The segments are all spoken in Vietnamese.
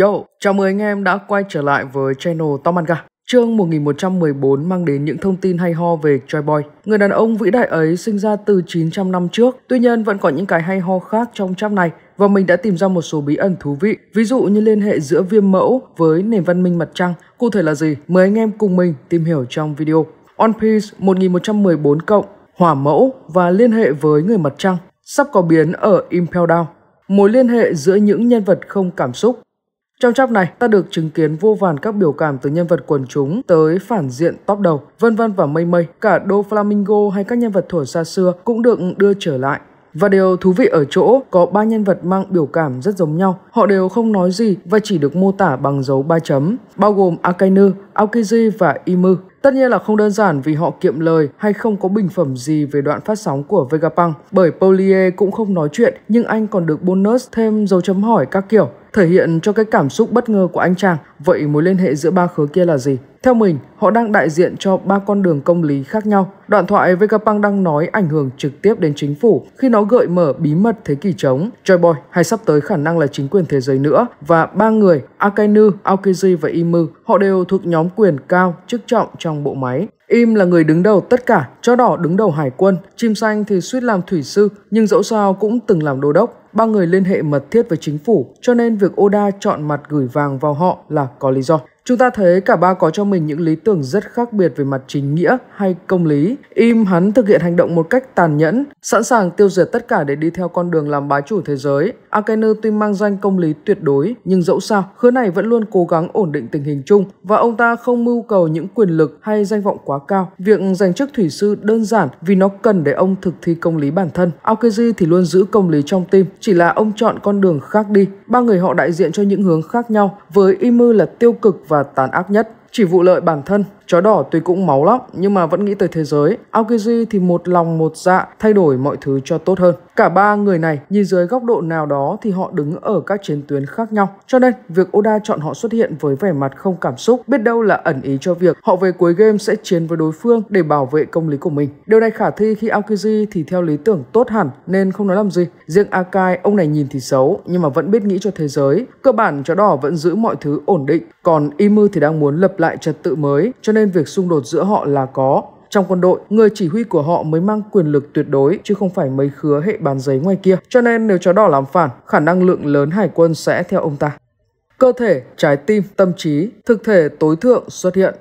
Yo, chào mừng anh em đã quay trở lại với channel Tom Manga. Chương 1114 mang đến những thông tin hay ho về Choi Boy. Người đàn ông vĩ đại ấy sinh ra từ 900 năm trước, tuy nhiên vẫn có những cái hay ho khác trong chap này và mình đã tìm ra một số bí ẩn thú vị, ví dụ như liên hệ giữa viêm mẫu với nền văn minh mặt trăng. Cụ thể là gì? Mời anh em cùng mình tìm hiểu trong video. One Piece 1114 cộng, hỏa mẫu và liên hệ với người mặt trăng, sắp có biến ở Impel Down. Mối liên hệ giữa những nhân vật không cảm xúc trong chap này, ta được chứng kiến vô vàn các biểu cảm từ nhân vật quần chúng tới phản diện top đầu, vân vân và mây mây, cả Do Flamingo hay các nhân vật thuở xa xưa cũng được đưa trở lại. Và điều thú vị ở chỗ có ba nhân vật mang biểu cảm rất giống nhau. Họ đều không nói gì và chỉ được mô tả bằng dấu ba chấm, bao gồm Akainu, Aokiji và Imu. Tất nhiên là không đơn giản vì họ kiệm lời hay không có bình phẩm gì về đoạn phát sóng của Vegapunk, bởi Paulier cũng không nói chuyện nhưng anh còn được bonus thêm dấu chấm hỏi các kiểu thể hiện cho cái cảm xúc bất ngờ của anh chàng. Vậy mối liên hệ giữa ba khứa kia là gì? Theo mình, họ đang đại diện cho ba con đường công lý khác nhau. Đoạn thoại Vegapunk đang nói ảnh hưởng trực tiếp đến chính phủ khi nó gợi mở bí mật thế kỷ trống, Joyboy hay sắp tới khả năng là chính quyền thế giới nữa. Và ba người, Akainu, Aokiji và Imu, họ đều thuộc nhóm quyền cao, chức trọng trong bộ máy. Im là người đứng đầu tất cả, chó đỏ đứng đầu hải quân, chim xanh thì suýt làm thủy sư, nhưng dẫu sao cũng từng làm đô đốc. Ba người liên hệ mật thiết với chính phủ, cho nên việc Oda chọn mặt gửi vàng vào họ là có lý do. Chúng ta thấy cả ba có cho mình những lý tưởng rất khác biệt về mặt chính nghĩa hay công lý. Im hắn thực hiện hành động một cách tàn nhẫn, sẵn sàng tiêu diệt tất cả để đi theo con đường làm bá chủ thế giới. Akainu tuy mang danh công lý tuyệt đối, nhưng dẫu sao, khứa này vẫn luôn cố gắng ổn định tình hình chung và ông ta không mưu cầu những quyền lực hay danh vọng quá cao. Việc giành chức thủy sư đơn giản vì nó cần để ông thực thi công lý bản thân. Aokiji thì luôn giữ công lý trong tim, chỉ là ông chọn con đường khác đi. Ba người họ đại diện cho những hướng khác nhau, với Imu là tiêu cực và và tàn ác nhất, chỉ vụ lợi bản thân Chó đỏ tuy cũng máu lắm nhưng mà vẫn nghĩ tới thế giới. Aokiji thì một lòng một dạ thay đổi mọi thứ cho tốt hơn. Cả ba người này nhìn dưới góc độ nào đó thì họ đứng ở các chiến tuyến khác nhau. Cho nên việc Oda chọn họ xuất hiện với vẻ mặt không cảm xúc biết đâu là ẩn ý cho việc họ về cuối game sẽ chiến với đối phương để bảo vệ công lý của mình. Điều này khả thi khi Aokiji thì theo lý tưởng tốt hẳn nên không nói làm gì. Riêng Akai ông này nhìn thì xấu nhưng mà vẫn biết nghĩ cho thế giới. Cơ bản chó đỏ vẫn giữ mọi thứ ổn định. Còn Imu thì đang muốn lập lại trật tự mới cho nên nên việc xung đột giữa họ là có. Trong quân đội, người chỉ huy của họ mới mang quyền lực tuyệt đối chứ không phải mấy khứa hệ bàn giấy ngoài kia. Cho nên nếu chó đỏ làm phản, khả năng lượng lớn hải quân sẽ theo ông ta. Cơ thể, trái tim, tâm trí, thực thể tối thượng xuất hiện.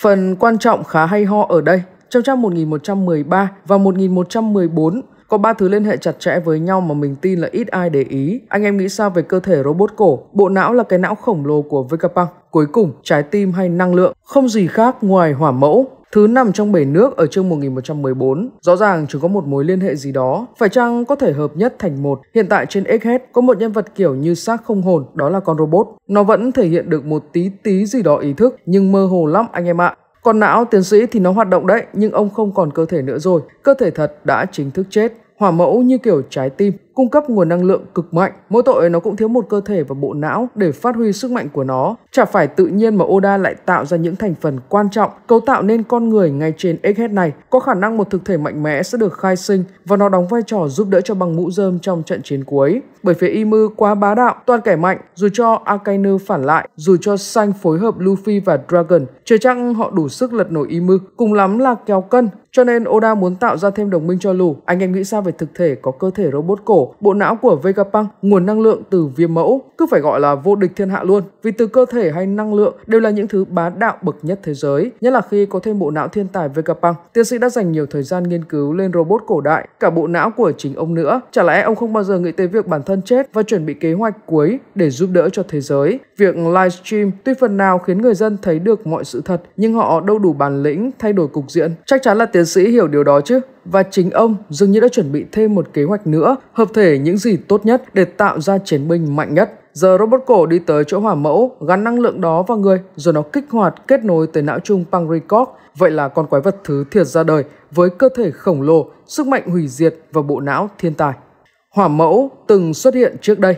Phần quan trọng khá hay ho ở đây, trong trang 1113 và 1114 có ba thứ liên hệ chặt chẽ với nhau mà mình tin là ít ai để ý. Anh em nghĩ sao về cơ thể robot cổ? Bộ não là cái não khổng lồ của Vegapunk. Cuối cùng, trái tim hay năng lượng không gì khác ngoài hỏa mẫu thứ nằm trong bể nước ở chương 1114. Rõ ràng chúng có một mối liên hệ gì đó, phải chăng có thể hợp nhất thành một. Hiện tại trên Egghead có một nhân vật kiểu như xác không hồn, đó là con robot. Nó vẫn thể hiện được một tí tí gì đó ý thức, nhưng mơ hồ lắm anh em ạ. Còn não tiến sĩ thì nó hoạt động đấy, nhưng ông không còn cơ thể nữa rồi. Cơ thể thật đã chính thức chết hỏa mẫu như kiểu trái tim cung cấp nguồn năng lượng cực mạnh. Mỗi tội nó cũng thiếu một cơ thể và bộ não để phát huy sức mạnh của nó. Chả phải tự nhiên mà Oda lại tạo ra những thành phần quan trọng cấu tạo nên con người ngay trên Egghead này. Có khả năng một thực thể mạnh mẽ sẽ được khai sinh và nó đóng vai trò giúp đỡ cho băng mũ rơm trong trận chiến cuối. Bởi phía Imu quá bá đạo, toàn kẻ mạnh, dù cho Akainu phản lại, dù cho Sanh phối hợp Luffy và Dragon, chưa chắc họ đủ sức lật nổi Imu, cùng lắm là kéo cân. Cho nên Oda muốn tạo ra thêm đồng minh cho lù. Anh em nghĩ sao về thực thể có cơ thể robot cổ bộ não của Vegapunk nguồn năng lượng từ viêm mẫu, cứ phải gọi là vô địch thiên hạ luôn. Vì từ cơ thể hay năng lượng đều là những thứ bá đạo bậc nhất thế giới, nhất là khi có thêm bộ não thiên tài Vegapunk. Tiến sĩ đã dành nhiều thời gian nghiên cứu lên robot cổ đại, cả bộ não của chính ông nữa. Chả lẽ ông không bao giờ nghĩ tới việc bản thân chết và chuẩn bị kế hoạch cuối để giúp đỡ cho thế giới. Việc livestream tuy phần nào khiến người dân thấy được mọi sự thật, nhưng họ đâu đủ bản lĩnh thay đổi cục diện. Chắc chắn là tiến sĩ hiểu điều đó chứ và chính ông dường như đã chuẩn bị thêm một kế hoạch nữa, hợp thể những gì tốt nhất để tạo ra chiến binh mạnh nhất. Giờ robot cổ đi tới chỗ hỏa mẫu, gắn năng lượng đó vào người, rồi nó kích hoạt kết nối tới não trung Pangrikok. Vậy là con quái vật thứ thiệt ra đời với cơ thể khổng lồ, sức mạnh hủy diệt và bộ não thiên tài. Hỏa mẫu từng xuất hiện trước đây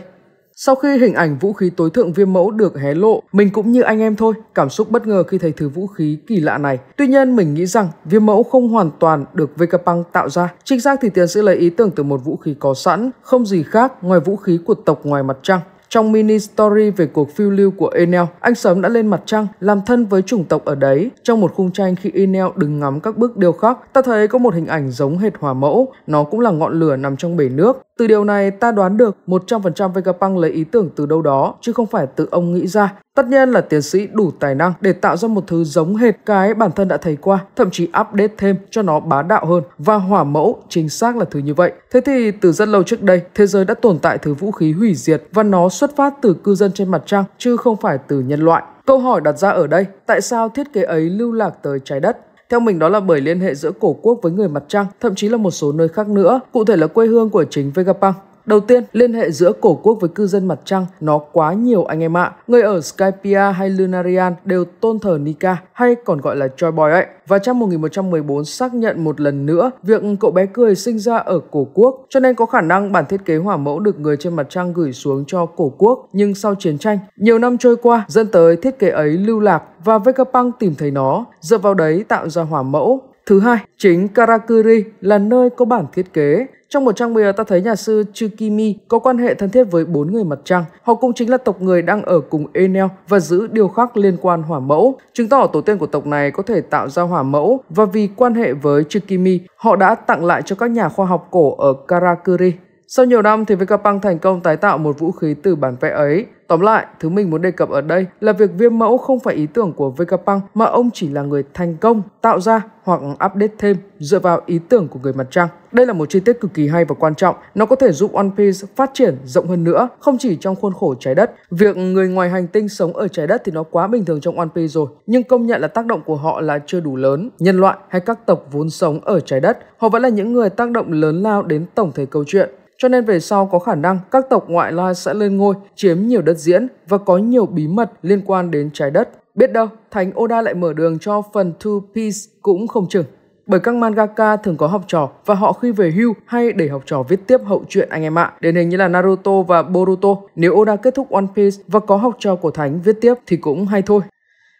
sau khi hình ảnh vũ khí tối thượng viêm mẫu được hé lộ, mình cũng như anh em thôi, cảm xúc bất ngờ khi thấy thứ vũ khí kỳ lạ này. Tuy nhiên mình nghĩ rằng viêm mẫu không hoàn toàn được Vegapunk tạo ra. Chính xác thì tiến sẽ lấy ý tưởng từ một vũ khí có sẵn, không gì khác ngoài vũ khí của tộc ngoài mặt trăng. Trong mini story về cuộc phiêu lưu của Enel, anh sớm đã lên mặt trăng, làm thân với chủng tộc ở đấy. Trong một khung tranh khi Enel đứng ngắm các bước điêu khắc, ta thấy có một hình ảnh giống hệt hòa mẫu, nó cũng là ngọn lửa nằm trong bể nước. Từ điều này ta đoán được 100% Vegapunk lấy ý tưởng từ đâu đó chứ không phải tự ông nghĩ ra. Tất nhiên là tiến sĩ đủ tài năng để tạo ra một thứ giống hệt cái bản thân đã thấy qua, thậm chí update thêm cho nó bá đạo hơn và hỏa mẫu chính xác là thứ như vậy. Thế thì từ rất lâu trước đây, thế giới đã tồn tại thứ vũ khí hủy diệt và nó xuất phát từ cư dân trên mặt trăng chứ không phải từ nhân loại. Câu hỏi đặt ra ở đây, tại sao thiết kế ấy lưu lạc tới trái đất? Theo mình đó là bởi liên hệ giữa cổ quốc với người mặt trăng, thậm chí là một số nơi khác nữa, cụ thể là quê hương của chính Vegapunk. Đầu tiên, liên hệ giữa cổ quốc với cư dân mặt trăng nó quá nhiều anh em ạ. Người ở Skypia hay Lunarian đều tôn thờ Nika hay còn gọi là Joy Boy ấy. Và trong 1114 xác nhận một lần nữa việc cậu bé cười sinh ra ở cổ quốc, cho nên có khả năng bản thiết kế hỏa mẫu được người trên mặt trăng gửi xuống cho cổ quốc. Nhưng sau chiến tranh, nhiều năm trôi qua dẫn tới thiết kế ấy lưu lạc và Vegapunk tìm thấy nó, dựa vào đấy tạo ra hỏa mẫu. Thứ hai, chính Karakuri là nơi có bản thiết kế. Trong một trang bìa ta thấy nhà sư Tsukimi có quan hệ thân thiết với bốn người mặt trăng. Họ cũng chính là tộc người đang ở cùng Enel và giữ điều khắc liên quan hỏa mẫu. Chứng tỏ tổ tiên của tộc này có thể tạo ra hỏa mẫu và vì quan hệ với Tsukimi, họ đã tặng lại cho các nhà khoa học cổ ở Karakuri sau nhiều năm thì Vkpunk thành công tái tạo một vũ khí từ bản vẽ ấy. Tóm lại, thứ mình muốn đề cập ở đây là việc viêm mẫu không phải ý tưởng của Vkpunk mà ông chỉ là người thành công, tạo ra hoặc update thêm dựa vào ý tưởng của người mặt trăng. Đây là một chi tiết cực kỳ hay và quan trọng, nó có thể giúp One Piece phát triển rộng hơn nữa, không chỉ trong khuôn khổ trái đất. Việc người ngoài hành tinh sống ở trái đất thì nó quá bình thường trong One Piece rồi, nhưng công nhận là tác động của họ là chưa đủ lớn. Nhân loại hay các tộc vốn sống ở trái đất, họ vẫn là những người tác động lớn lao đến tổng thể câu chuyện cho nên về sau có khả năng các tộc ngoại lai sẽ lên ngôi, chiếm nhiều đất diễn và có nhiều bí mật liên quan đến trái đất. Biết đâu, Thánh Oda lại mở đường cho phần Two Piece cũng không chừng. Bởi các mangaka thường có học trò và họ khi về hưu hay để học trò viết tiếp hậu truyện anh em ạ. Điển hình như là Naruto và Boruto, nếu Oda kết thúc One Piece và có học trò của Thánh viết tiếp thì cũng hay thôi.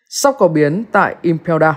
Sắp có biến tại Impel Down.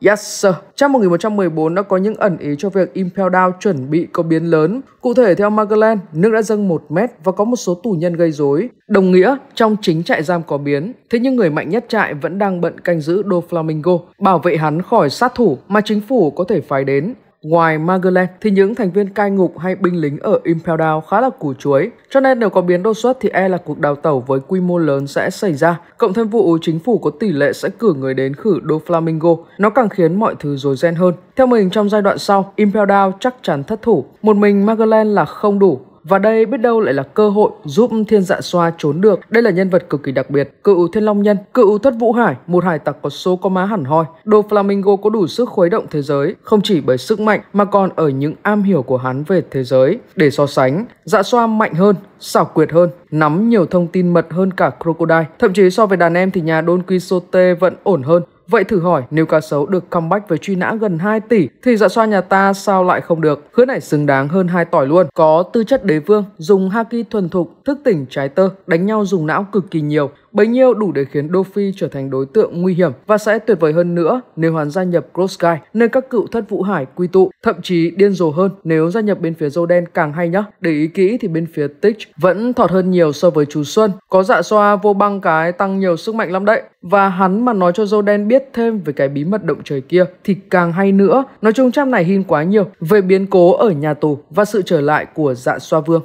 Yes sir. Trang 1114 đã có những ẩn ý cho việc Impel Down chuẩn bị có biến lớn. Cụ thể theo Magellan, nước đã dâng 1 mét và có một số tù nhân gây rối. Đồng nghĩa, trong chính trại giam có biến. Thế nhưng người mạnh nhất trại vẫn đang bận canh giữ Do Flamingo, bảo vệ hắn khỏi sát thủ mà chính phủ có thể phái đến. Ngoài Magellan thì những thành viên cai ngục hay binh lính ở Impel Down khá là củ chuối, cho nên nếu có biến đột xuất thì e là cuộc đào tẩu với quy mô lớn sẽ xảy ra. Cộng thêm vụ chính phủ có tỷ lệ sẽ cử người đến khử Do Flamingo, nó càng khiến mọi thứ rối ren hơn. Theo mình trong giai đoạn sau, Impel Down chắc chắn thất thủ, một mình Magellan là không đủ, và đây biết đâu lại là cơ hội giúp thiên dạ xoa trốn được. Đây là nhân vật cực kỳ đặc biệt. Cựu thiên long nhân, cựu thất vũ hải, một hải tặc có số có má hẳn hoi. Đồ Flamingo có đủ sức khuấy động thế giới, không chỉ bởi sức mạnh mà còn ở những am hiểu của hắn về thế giới. Để so sánh, dạ xoa mạnh hơn, xảo quyệt hơn, nắm nhiều thông tin mật hơn cả Crocodile. Thậm chí so với đàn em thì nhà Don Quixote vẫn ổn hơn. Vậy thử hỏi, nếu cá sấu được comeback với truy nã gần 2 tỷ thì dạ xoa nhà ta sao lại không được? Hứa này xứng đáng hơn hai tỏi luôn. Có tư chất đế vương, dùng haki thuần thục, thức tỉnh trái tơ, đánh nhau dùng não cực kỳ nhiều. Bấy nhiêu đủ để khiến Đô trở thành đối tượng nguy hiểm và sẽ tuyệt vời hơn nữa nếu hắn gia nhập Cross nơi các cựu thất vũ hải quy tụ, thậm chí điên rồ hơn nếu gia nhập bên phía dâu đen càng hay nhá. Để ý kỹ thì bên phía Tich vẫn thọt hơn nhiều so với chú Xuân, có dạ xoa vô băng cái tăng nhiều sức mạnh lắm đấy. Và hắn mà nói cho dâu đen biết thêm về cái bí mật động trời kia thì càng hay nữa. Nói chung trang này hin quá nhiều về biến cố ở nhà tù và sự trở lại của dạ xoa vương.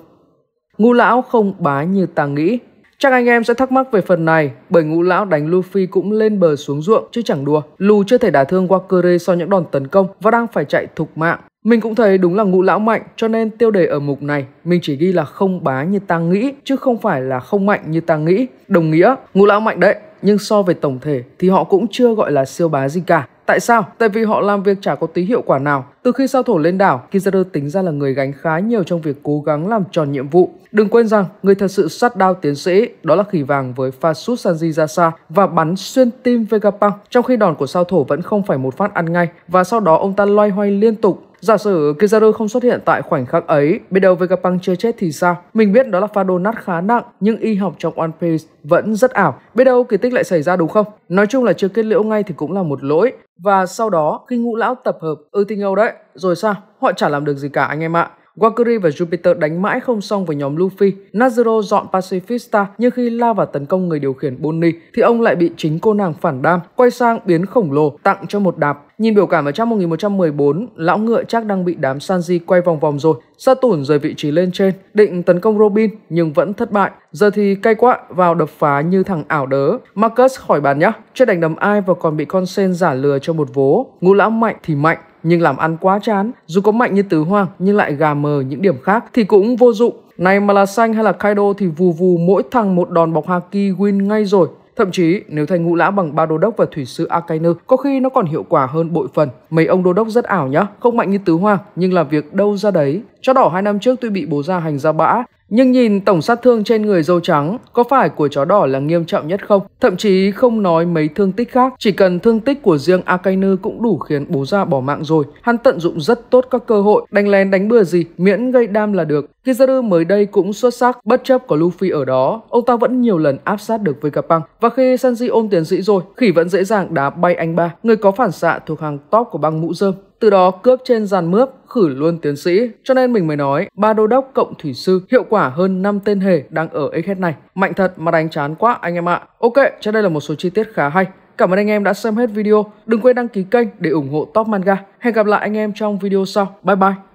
Ngu lão không bá như ta nghĩ, Chắc anh em sẽ thắc mắc về phần này, bởi ngũ lão đánh Luffy cũng lên bờ xuống ruộng chứ chẳng đùa. lù chưa thể đả thương Wakure sau những đòn tấn công và đang phải chạy thục mạng. Mình cũng thấy đúng là ngũ lão mạnh cho nên tiêu đề ở mục này mình chỉ ghi là không bá như ta nghĩ chứ không phải là không mạnh như ta nghĩ. Đồng nghĩa, ngũ lão mạnh đấy, nhưng so về tổng thể thì họ cũng chưa gọi là siêu bá gì cả. Tại sao? Tại vì họ làm việc chả có tí hiệu quả nào. Từ khi sao thổ lên đảo, Kizaru tính ra là người gánh khá nhiều trong việc cố gắng làm tròn nhiệm vụ. Đừng quên rằng, người thật sự sát đao tiến sĩ đó là khỉ vàng với pha sút Sanji ra xa và bắn xuyên tim Vegapunk, trong khi đòn của sao thổ vẫn không phải một phát ăn ngay và sau đó ông ta loay hoay liên tục Giả sử Kizaru không xuất hiện tại khoảnh khắc ấy, biết đâu Vegapunk chưa chết thì sao? Mình biết đó là pha đồ nát khá nặng, nhưng y học trong One Piece vẫn rất ảo. Biết đâu kỳ tích lại xảy ra đúng không? Nói chung là chưa kết liễu ngay thì cũng là một lỗi. Và sau đó, khi ngũ lão tập hợp, ư ừ, tinh âu đấy, rồi sao? Họ chả làm được gì cả anh em ạ. Wakuri và Jupiter đánh mãi không xong với nhóm Luffy. Nazuro dọn Pacifista nhưng khi lao vào tấn công người điều khiển Bonnie thì ông lại bị chính cô nàng phản đam, quay sang biến khổng lồ tặng cho một đạp. Nhìn biểu cảm ở trang 1114, lão ngựa chắc đang bị đám Sanji quay vòng vòng rồi. Saturn rời vị trí lên trên, định tấn công Robin nhưng vẫn thất bại. Giờ thì cay quá, vào đập phá như thằng ảo đớ. Marcus khỏi bàn nhá, chưa đánh đấm ai và còn bị con sen giả lừa cho một vố. Ngũ lão mạnh thì mạnh, nhưng làm ăn quá chán. Dù có mạnh như Tứ Hoàng nhưng lại gà mờ những điểm khác thì cũng vô dụng. Này mà là Xanh hay là Kaido thì vù vù mỗi thằng một đòn bọc Haki win ngay rồi. Thậm chí, nếu thành ngũ lã bằng ba đô đốc và thủy sư Akainu, có khi nó còn hiệu quả hơn bội phần. Mấy ông đô đốc rất ảo nhá, không mạnh như tứ hoa nhưng làm việc đâu ra đấy. cho đỏ hai năm trước tôi bị bố ra hành ra bã, nhưng nhìn tổng sát thương trên người dâu trắng, có phải của chó đỏ là nghiêm trọng nhất không? Thậm chí không nói mấy thương tích khác, chỉ cần thương tích của riêng Akainu cũng đủ khiến bố già bỏ mạng rồi. Hắn tận dụng rất tốt các cơ hội, đánh lén đánh bừa gì, miễn gây đam là được. Kizaru mới đây cũng xuất sắc, bất chấp có Luffy ở đó, ông ta vẫn nhiều lần áp sát được với Vegapunk. Và khi Sanji ôm tiền sĩ rồi, khỉ vẫn dễ dàng đá bay anh ba, người có phản xạ thuộc hàng top của băng mũ rơm từ đó cướp trên giàn mướp, khử luôn tiến sĩ. Cho nên mình mới nói, ba đô đốc cộng thủy sư hiệu quả hơn năm tên hề đang ở Egghead này. Mạnh thật mà đánh chán quá anh em ạ. Ok, trên đây là một số chi tiết khá hay. Cảm ơn anh em đã xem hết video. Đừng quên đăng ký kênh để ủng hộ Top Manga. Hẹn gặp lại anh em trong video sau. Bye bye!